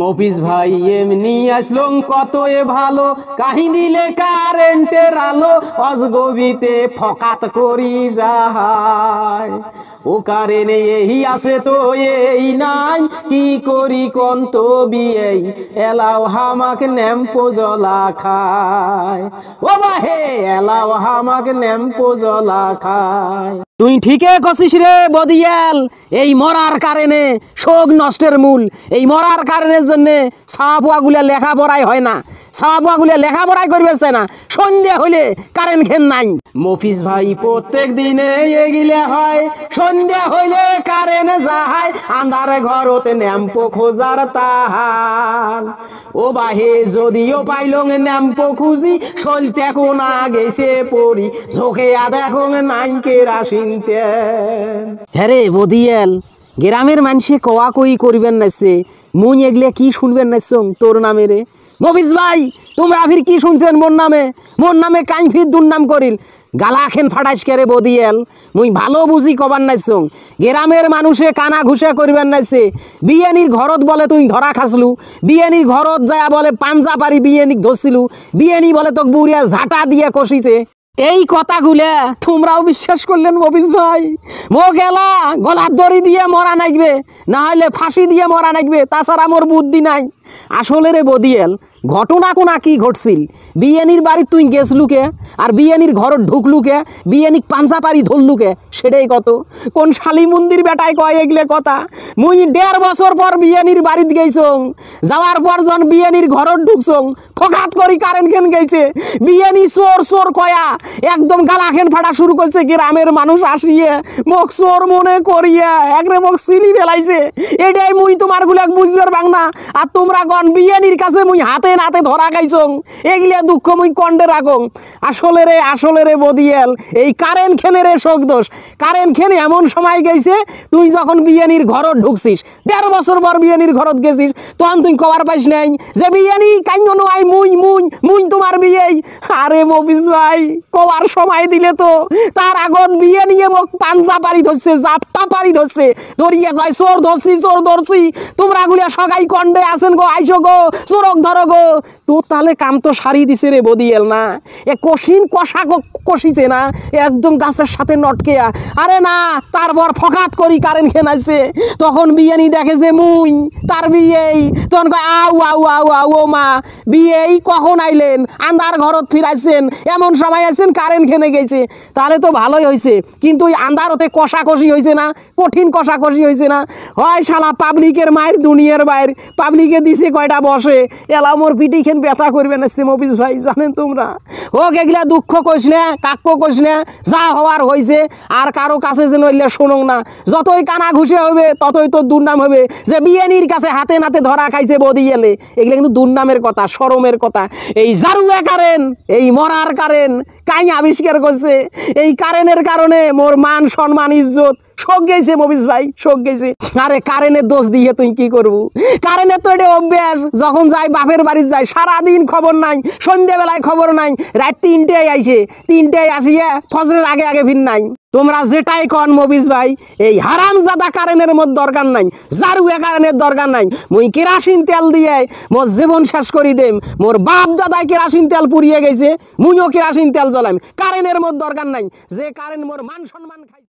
মফিস ভাই এমনি আসলুম কত এ ভালো কাহি দিলে কারেন্টের আলো অজগবিতে ফকাত করি যাহায় ও কারণে এই আছে তো এই নাই কি করি কোন তো বিয়ে এলাও হামাক নেম পোজলা খায় ও বাহে এলাও হামাক নেম পোজলা খায় তুই ঠিকই কছিস রে বদিয়াল এই মরার কারণে শোক নষ্টের মূল এই মরার কারণের জন্যে সাপুয়াগুলা পড়াই হয় না সাহাবাগুলো লেখাপড়াই করবেছে না সন্ধ্যা হলে কারেন্ট খেন নাই মফিস ভাই প্রত্যেক দিনে এগিলে হয় সন্ধ্যা হইলে কারেন্ট যাহায় আন্ধারে ঘরতে ন্যাম্পো খোঁজার তাহাল ও বাহে যদিও পাইলং ন্যাম্পো খুঁজি সলতে না গেছে পড়ি ঝোঁকে দেখো নাই কে রাসিনতে হ্যাঁ রে বদিয়াল গ্রামের মানুষে কওয়া কই করবেন না সে মুই এগলে কি শুনবেন না তোর নামে রে মফিজ ভাই তোমরা আফির কি শুনছেন মোর নামে মোর নামে কাইফির দুর্নাম করিল গালা খেন ফাটাইস কেরে বদিয়েল মুই ভালো বুঝি কবার নাইছং গ্রামের মানুষে কানা ঘুষা করিবার নাইছে বিএনির ঘরত বলে তুই ধরা খাসলু বিএনির ঘরত যায়া বলে পাঞ্জা পারি বিয়ানিক ধরছিলু বিএনি বলে তোক বুড়িয়া ঝাঁটা দিয়ে কষিছে এই কথাগুলা তোমরাও বিশ্বাস করলেন মফিজ ভাই মো গেলা গলার দড়ি দিয়ে মরা নাইবে না হলে ফাঁসি দিয়ে মরা নাইবে তাছাড়া মোর বুদ্ধি নাই আসলে রে বদিয়েল ঘটনা কোন কি ঘটছিল বিএনির বাড়ির তুই গেছলুকে আর বিএনির ঘর ঢুকলুকে বিয়ানিক পাঞ্জাপারি ধরলুকে সেটাই কত কোন শালি মন্দির বেটায় কয় এগলে কথা মুই দেড় বছর পর বিএনির বাড়িত গেছং যাওয়ার পর যখন বিএনির ঘর ঢুকছং ফকাত করি কারেন্ট খেন গেছে বিএনি সোর সোর কয়া একদম গালা খেন ফাটা শুরু করছে গ্রামের মানুষ আসিয়ে মুখ সোর মনে করিয়া একরে মুখ সিলি ফেলাইছে এটাই মুই তোমার গুলাক বুঝবার বাংনা আর তোমরা কন বিয়ানির কাছে মুই হাতে নাতে ধরা গাইছং এগুলিয়া দুঃখ মুই কণ্ডে রাখং আসলে রে আসলে রে বদিয়াল এই কারেন্ট খেনে রে শোক দোষ কারেন্ট খেনে এমন সময় গেছে তুই যখন বিয়ানির ঘরত ঢুকছিস দেড় বছর পর বিয়ানির ঘরত গেছিস তখন তুই কবার পাইস নাই যে বিয়ানি কাইনো নয় মুই মুই মুই তোমার বিয়ে আরে মফিস ভাই কবার সময় দিলে তো তার আগত বিয়ে নিয়ে মোক পাঞ্জা পারি ধরছে জাপটা পারি ধরছে ধরিয়ে কয় চোর ধরছি চোর ধরছি তোমরা গুলিয়া সকাই কণ্ডে আছেন গো আইসো গো চোরক ধরো গো তোর তাহলে কাম তো সারি দিছে রে বদিয়েল না এ কষিন কষা কষিছে না একদম গাছের সাথে নটকেয়া আরে না তারপর ফকাত করি কারেন্ট খেনাইছে তখন বিয়ানি দেখে যে মুই তার বিয়েই তখন কয় আউ আউ আউ আউ ও মা বিয়েই কখন আইলেন আন্দার ঘরত ফিরাইছেন এমন সময় আছেন কারেন্ট খেনে গেছে তাহলে তো ভালোই হয়েছে কিন্তু ওই আন্দার ওতে কষাকষি হয়েছে না কঠিন কষাকষি হয়েছে না হয় সালা পাবলিকের মায়ের দুনিয়ার বাইর পাবলিকে দিছে কয়টা বসে এলা মোর পিটি খেন ব্যথা করবে না সে মফিস ভাই জানেন তোমরা হোক এগুলা দুঃখ কইস না কাক্য কইস না যা হওয়ার হয়েছে আর কারো কাছে যেন এগুলা শোনো না যতই কানা ঘুষে হবে ততই তোর দুর্নাম হবে যে বিএনির কাছে কাছে হাতে নাতে ধরা খাইছে বদি এলে এগুলো কিন্তু দুর্নামের কথা সরমের কথা এই জারুয়া কারেন এই মরার কারেন কাই আবিষ্কার করছে এই কারেনের কারণে মোর মান সম্মান ইজ্জত শোক গেছে মবিস ভাই শোক গেছে আরে কারেনের দোষ দিয়ে তুই কি করবো কারেনের তো এটা অভ্যাস যখন যাই বাপের বাড়ি যাই সারাদিন খবর নাই সন্ধ্যেবেলায় খবর নাই রাত তিনটেয় আইছে তিনটেয় আসিয়া ফজরের আগে আগে ভিন নাই তোমরা যেটাই কন মবিস ভাই এই হারাম জাদা কারেনের মত দরকার নাই জারুয়া কারেনের দরকার নাই মুই কেরাসিন তেল দিয়ে মোর জীবন শেষ করি দেম মোর বাপ দাদাই কেরাসিন তেল পুড়িয়ে গেছে মুইও কেরাসিন তেল জ্বলাম কারেনের মত দরকার নাই যে কারেন মোর মান সম্মান খাই